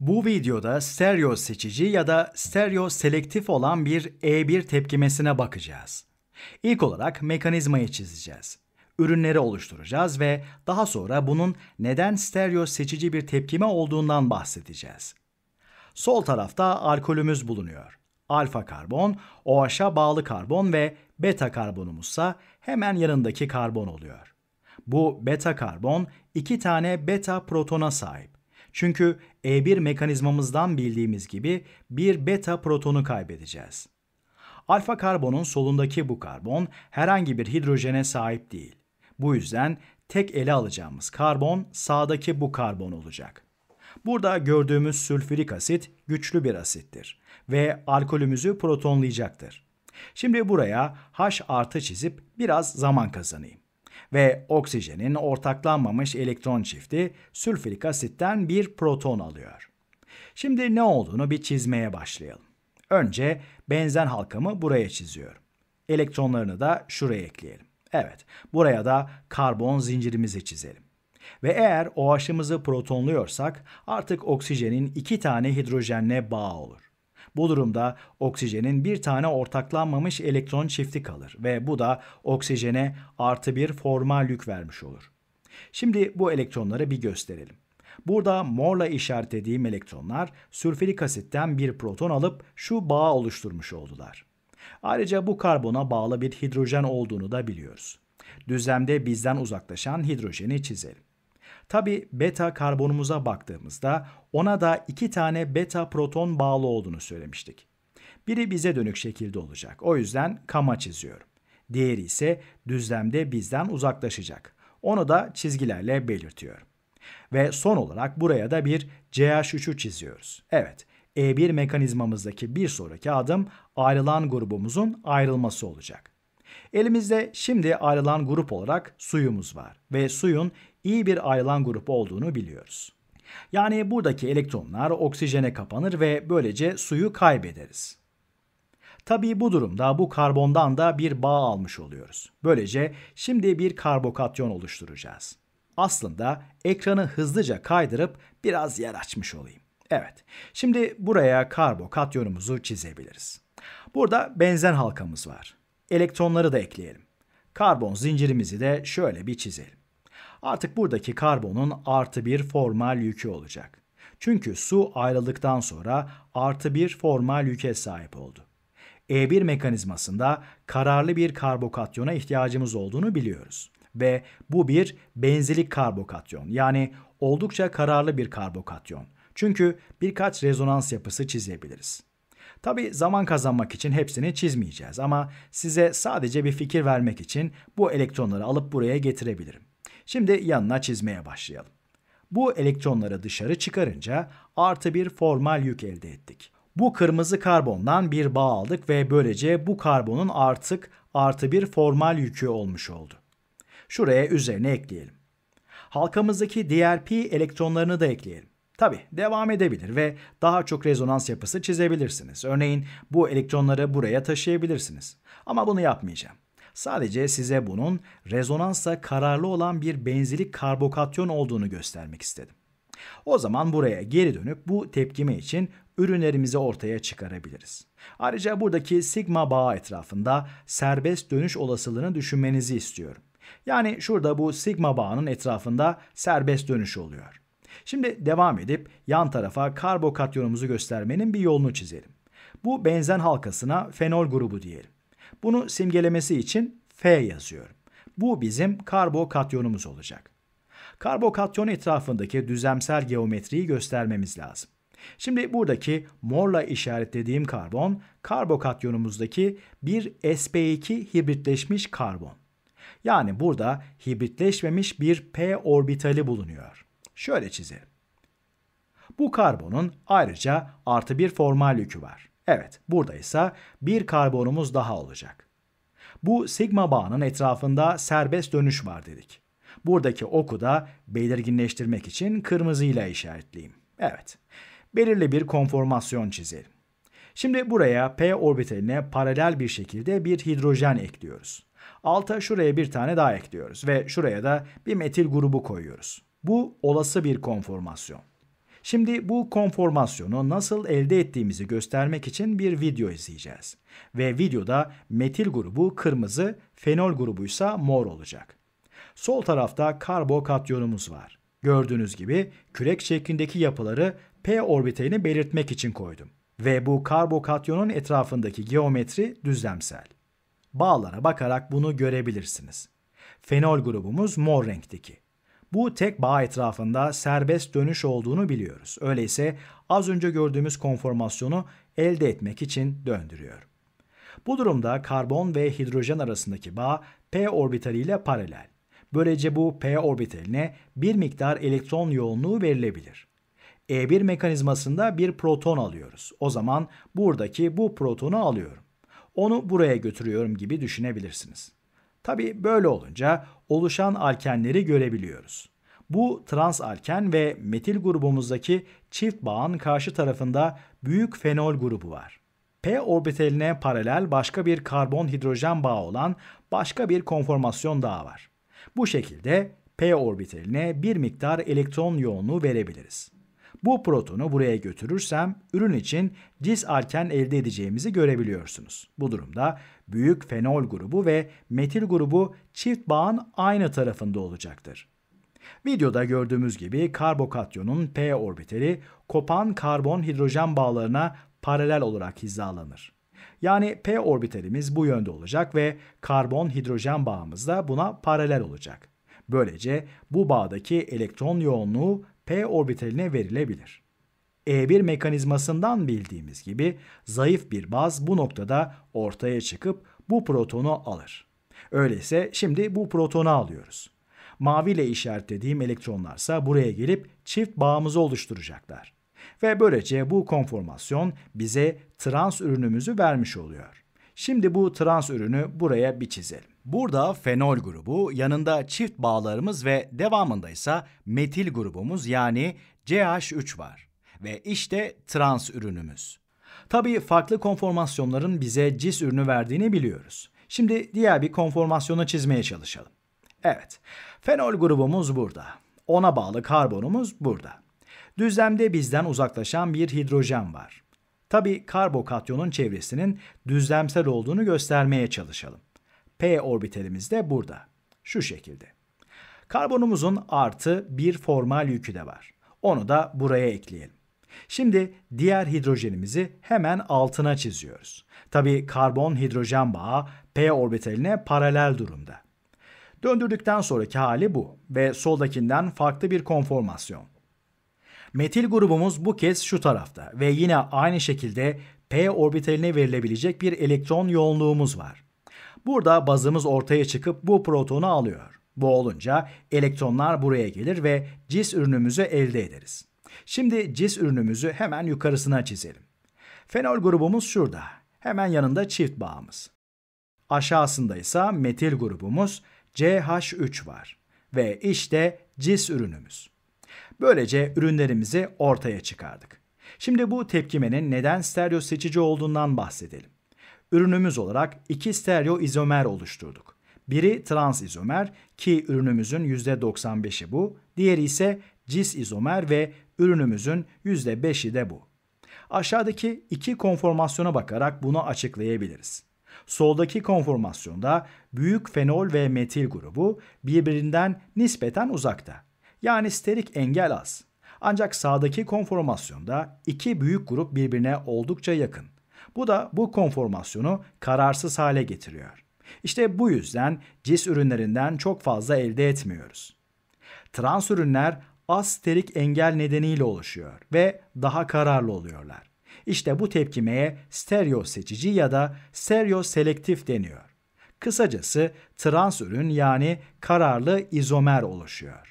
Bu videoda stereo seçici ya da stereo selektif olan bir E1 tepkimesine bakacağız. İlk olarak mekanizmayı çizeceğiz. Ürünleri oluşturacağız ve daha sonra bunun neden stereo seçici bir tepkime olduğundan bahsedeceğiz. Sol tarafta alkolümüz bulunuyor. Alfa karbon, OH'a bağlı karbon ve beta karbonumuzsa hemen yanındaki karbon oluyor. Bu beta karbon iki tane beta protona sahip. Çünkü E1 mekanizmamızdan bildiğimiz gibi bir beta protonu kaybedeceğiz. Alfa karbonun solundaki bu karbon herhangi bir hidrojene sahip değil. Bu yüzden tek ele alacağımız karbon sağdaki bu karbon olacak. Burada gördüğümüz sülfürik asit güçlü bir asittir ve alkolümüzü protonlayacaktır. Şimdi buraya H artı çizip biraz zaman kazanayım ve oksijenin ortaklanmamış elektron çifti sülfürik asitten bir proton alıyor. Şimdi ne olduğunu bir çizmeye başlayalım. Önce benzen halkamı buraya çiziyorum. Elektronlarını da şuraya ekleyelim. Evet, buraya da karbon zincirimizi çizelim. Ve eğer OH'ımızı protonluyorsak artık oksijenin iki tane hidrojenle bağ olur. Bu durumda oksijenin bir tane ortaklanmamış elektron çifti kalır ve bu da oksijene artı bir formal yük vermiş olur. Şimdi bu elektronları bir gösterelim. Burada morla işaretlediğim elektronlar sülfürik asitten bir proton alıp şu bağı oluşturmuş oldular. Ayrıca bu karbona bağlı bir hidrojen olduğunu da biliyoruz. Düzlemde bizden uzaklaşan hidrojeni çizelim. Tabi beta karbonumuza baktığımızda ona da iki tane beta proton bağlı olduğunu söylemiştik. Biri bize dönük şekilde olacak. O yüzden kama çiziyorum. Diğeri ise düzlemde bizden uzaklaşacak. Onu da çizgilerle belirtiyorum. Ve son olarak buraya da bir CH3'ü çiziyoruz. Evet, E1 mekanizmamızdaki bir sonraki adım ayrılan grubumuzun ayrılması olacak. Elimizde şimdi ayrılan grup olarak suyumuz var ve suyun iyi bir ayrılan grup olduğunu biliyoruz. Yani buradaki elektronlar oksijene kapanır ve böylece suyu kaybederiz. Tabii bu durumda bu karbondan da bir bağ almış oluyoruz. Böylece şimdi bir karbokatyon oluşturacağız. Aslında ekranı hızlıca kaydırıp biraz yer açmış olayım. Evet, şimdi buraya karbokatyonumuzu çizebiliriz. Burada benzen halkamız var. Elektronları da ekleyelim. Karbon zincirimizi de şöyle bir çizelim. Artık buradaki karbonun artı bir formal yükü olacak. Çünkü su ayrıldıktan sonra artı bir formal yüke sahip oldu. E1 mekanizmasında kararlı bir karbokatyona ihtiyacımız olduğunu biliyoruz. Ve bu bir benzilik karbokatyon yani oldukça kararlı bir karbokatyon. Çünkü birkaç rezonans yapısı çizebiliriz. Tabi zaman kazanmak için hepsini çizmeyeceğiz ama size sadece bir fikir vermek için bu elektronları alıp buraya getirebilirim. Şimdi yanına çizmeye başlayalım. Bu elektronları dışarı çıkarınca artı bir formal yük elde ettik. Bu kırmızı karbondan bir bağ aldık ve böylece bu karbonun artık artı bir formal yükü olmuş oldu. Şuraya üzerine ekleyelim. Halkamızdaki diğer pi elektronlarını da ekleyelim. Tabi devam edebilir ve daha çok rezonans yapısı çizebilirsiniz. Örneğin bu elektronları buraya taşıyabilirsiniz. Ama bunu yapmayacağım. Sadece size bunun rezonansa kararlı olan bir benzilik karbokatyon olduğunu göstermek istedim. O zaman buraya geri dönüp bu tepkime için ürünlerimizi ortaya çıkarabiliriz. Ayrıca buradaki sigma bağı etrafında serbest dönüş olasılığını düşünmenizi istiyorum. Yani şurada bu sigma bağının etrafında serbest dönüş oluyor. Şimdi devam edip yan tarafa karbokatyonumuzu göstermenin bir yolunu çizelim. Bu benzen halkasına fenol grubu diyelim. Bunu simgelemesi için F yazıyorum. Bu bizim karbokatyonumuz olacak. Karbokatyon etrafındaki düzlemsel geometriyi göstermemiz lazım. Şimdi buradaki morla işaretlediğim karbon, karbokatyonumuzdaki bir sp2 hibritleşmiş karbon. Yani burada hibritleşmemiş bir p orbitali bulunuyor. Şöyle çizelim. Bu karbonun ayrıca artı bir formal yükü var. Evet, burada ise bir karbonumuz daha olacak. Bu sigma bağının etrafında serbest dönüş var dedik. Buradaki oku da belirginleştirmek için kırmızıyla işaretleyeyim. Evet, belirli bir konformasyon çizelim. Şimdi buraya p orbitaline paralel bir şekilde bir hidrojen ekliyoruz. Alta şuraya bir tane daha ekliyoruz ve şuraya da bir metil grubu koyuyoruz. Bu olası bir konformasyon. Şimdi bu konformasyonu nasıl elde ettiğimizi göstermek için bir video izleyeceğiz. Ve videoda metil grubu kırmızı, fenol grubuysa mor olacak. Sol tarafta karbokatyonumuz var. Gördüğünüz gibi kürek şeklindeki yapıları p orbitalini belirtmek için koydum. Ve bu karbokatyonun etrafındaki geometri düzlemsel. Bağlara bakarak bunu görebilirsiniz. Fenol grubumuz mor renkteki bu tek bağ etrafında serbest dönüş olduğunu biliyoruz. Öyleyse az önce gördüğümüz konformasyonu elde etmek için döndürüyor. Bu durumda karbon ve hidrojen arasındaki bağ p orbitaliyle paralel. Böylece bu p orbitaline bir miktar elektron yoğunluğu verilebilir. E1 mekanizmasında bir proton alıyoruz. O zaman buradaki bu protonu alıyorum. Onu buraya götürüyorum gibi düşünebilirsiniz. Tabi böyle olunca oluşan alkenleri görebiliyoruz. Bu trans alken ve metil grubumuzdaki çift bağın karşı tarafında büyük fenol grubu var. P orbitaline paralel başka bir karbon hidrojen bağı olan başka bir konformasyon daha var. Bu şekilde P orbitaline bir miktar elektron yoğunluğu verebiliriz. Bu protonu buraya götürürsem ürün için disarken elde edeceğimizi görebiliyorsunuz. Bu durumda büyük fenol grubu ve metil grubu çift bağın aynı tarafında olacaktır. Videoda gördüğümüz gibi karbokatyonun p orbitali kopan karbon hidrojen bağlarına paralel olarak hizalanır. Yani p orbitalimiz bu yönde olacak ve karbon hidrojen bağımız da buna paralel olacak. Böylece bu bağdaki elektron yoğunluğu p orbitaline verilebilir. E1 mekanizmasından bildiğimiz gibi zayıf bir baz bu noktada ortaya çıkıp bu protonu alır. Öyleyse şimdi bu protonu alıyoruz. Mavi ile işaretlediğim elektronlarsa buraya gelip çift bağımızı oluşturacaklar. Ve böylece bu konformasyon bize trans ürünümüzü vermiş oluyor. Şimdi bu trans ürünü buraya bir çizelim. Burada fenol grubu, yanında çift bağlarımız ve devamında ise metil grubumuz yani CH3 var. Ve işte trans ürünümüz. Tabii farklı konformasyonların bize cis ürünü verdiğini biliyoruz. Şimdi diğer bir konformasyonu çizmeye çalışalım. Evet, fenol grubumuz burada. Ona bağlı karbonumuz burada. Düzlemde bizden uzaklaşan bir hidrojen var. Tabii karbokatyonun çevresinin düzlemsel olduğunu göstermeye çalışalım. P orbitalimiz de burada. Şu şekilde. Karbonumuzun artı bir formal yükü de var. Onu da buraya ekleyelim. Şimdi diğer hidrojenimizi hemen altına çiziyoruz. Tabi karbon hidrojen bağı P orbitaline paralel durumda. Döndürdükten sonraki hali bu ve soldakinden farklı bir konformasyon. Metil grubumuz bu kez şu tarafta ve yine aynı şekilde P orbitaline verilebilecek bir elektron yoğunluğumuz var. Burada bazımız ortaya çıkıp bu protonu alıyor. Bu olunca elektronlar buraya gelir ve cis ürünümüzü elde ederiz. Şimdi cis ürünümüzü hemen yukarısına çizelim. Fenol grubumuz şurada. Hemen yanında çift bağımız. Aşağısında ise metil grubumuz CH3 var. Ve işte cis ürünümüz. Böylece ürünlerimizi ortaya çıkardık. Şimdi bu tepkimenin neden stereo seçici olduğundan bahsedelim ürünümüz olarak iki stereo izomer oluşturduk. Biri trans izomer ki ürünümüzün %95'i bu, diğeri ise cis izomer ve ürünümüzün %5'i de bu. Aşağıdaki iki konformasyona bakarak bunu açıklayabiliriz. Soldaki konformasyonda büyük fenol ve metil grubu birbirinden nispeten uzakta. Yani sterik engel az. Ancak sağdaki konformasyonda iki büyük grup birbirine oldukça yakın. Bu da bu konformasyonu kararsız hale getiriyor. İşte bu yüzden cis ürünlerinden çok fazla elde etmiyoruz. Trans ürünler az engel nedeniyle oluşuyor ve daha kararlı oluyorlar. İşte bu tepkimeye stereo seçici ya da stereo selektif deniyor. Kısacası trans ürün yani kararlı izomer oluşuyor.